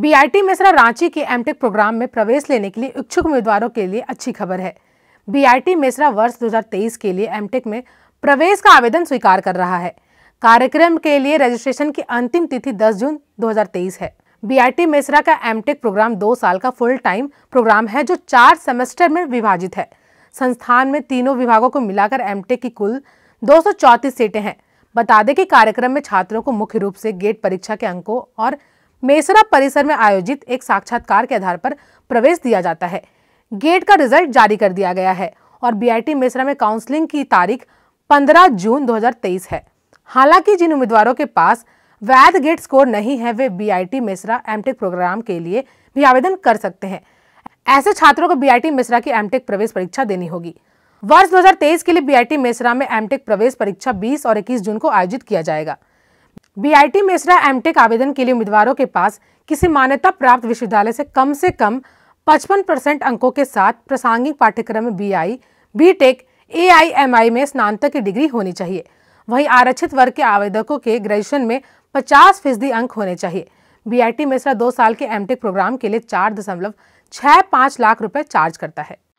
BIT Mishra Ranchi के MTech programme में प्रवेश लेने के लिए इच्छुक उम्मीदवारों के लिए अच्छी खबर है बीआईटी मिश्रा वर्ष 2023 के लिए एमटेक में प्रवेश का आवेदन स्वीकार कर रहा है कार्यक्रम के लिए रजिस्ट्रेशन की अंतिम तिथि 10 जून 2023 है बीआईटी मिश्रा का एमटेक प्रोग्राम दो साल का फुल टाइम प्रोग्राम है जो चार सेमेस्टर में विभाजित है संस्थान में तीनों विभागों को मिलाकर एमटेक की कुल दो सीटें हैं बता दें कि कार्यक्रम में छात्रों को मुख्य रूप से गेट परीक्षा के अंकों और मेसरा परिसर में आयोजित एक साक्षात्कार के आधार पर प्रवेश दिया जाता है गेट का रिजल्ट जारी कर दिया गया है और बीआईटी मेसरा में काउंसलिंग की तारीख 15 जून 2023 है हालांकि जिन उम्मीदवारों के पास वैध गेट स्कोर नहीं है वे बीआईटी मिश्रा एमटेक प्रोग्राम के लिए भी आवेदन कर सकते हैं ऐसे छात्रों को बीआईटी मिश्रा की एमटेक प्रवेश परीक्षा देनी होगी वर्ष 2023 के लिए बीआईटी मिश्रा में एमटेक प्रवेश परीक्षा 20 और 21 जून को आयोजित किया जाएगा बीआईटी मेसरा एमटेक आवेदन के लिए उम्मीदवारों के पास किसी मान्यता प्राप्त विश्वविद्यालय से कम से कम 55 परसेंट अंकों के साथ प्रासंगिक पाठ्यक्रम में बीआई, बीटेक, एआईएमआई में स्नातक की डिग्री होनी चाहिए वहीं आरक्षित वर्ग के आवेदकों के ग्रेजुएशन में 50 फीसदी अंक होने चाहिए टी मेसरा दो साल के एमटेक e प्रोग्राम के लिए चार दशमलव छः पाँच लाख रुपये चार्ज करता है